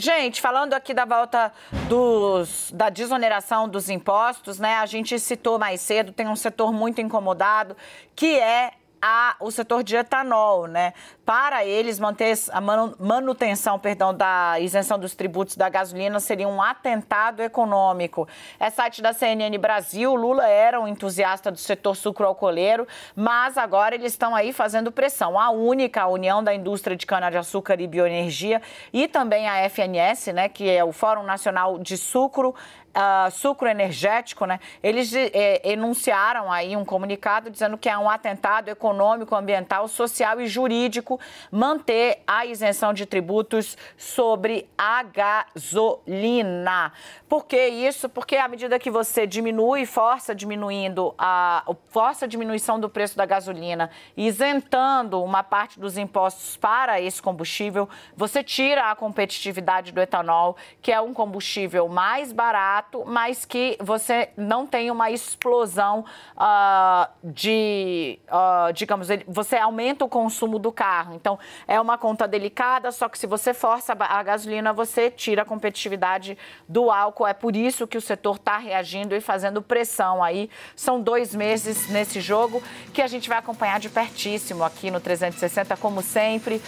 Gente, falando aqui da volta dos, da desoneração dos impostos, né? A gente citou mais cedo, tem um setor muito incomodado, que é a, o setor de etanol, né? Para eles, manter a manutenção perdão, da isenção dos tributos da gasolina seria um atentado econômico. É site da CNN Brasil. Lula era um entusiasta do setor sucroalcooleiro, mas agora eles estão aí fazendo pressão. A única, a União da Indústria de Cana-de-Açúcar e Bioenergia e também a FNS, né, que é o Fórum Nacional de Sucro, Uh, sucro energético, né? Eles eh, enunciaram aí um comunicado dizendo que é um atentado econômico econômico, ambiental, social e jurídico manter a isenção de tributos sobre a gasolina. Por que isso? Porque à medida que você diminui, força diminuindo a força a diminuição do preço da gasolina, isentando uma parte dos impostos para esse combustível, você tira a competitividade do etanol, que é um combustível mais barato, mas que você não tem uma explosão uh, de, uh, ah, de digamos, você aumenta o consumo do carro. Então, é uma conta delicada, só que se você força a gasolina, você tira a competitividade do álcool. É por isso que o setor está reagindo e fazendo pressão aí. São dois meses nesse jogo que a gente vai acompanhar de pertíssimo aqui no 360, como sempre.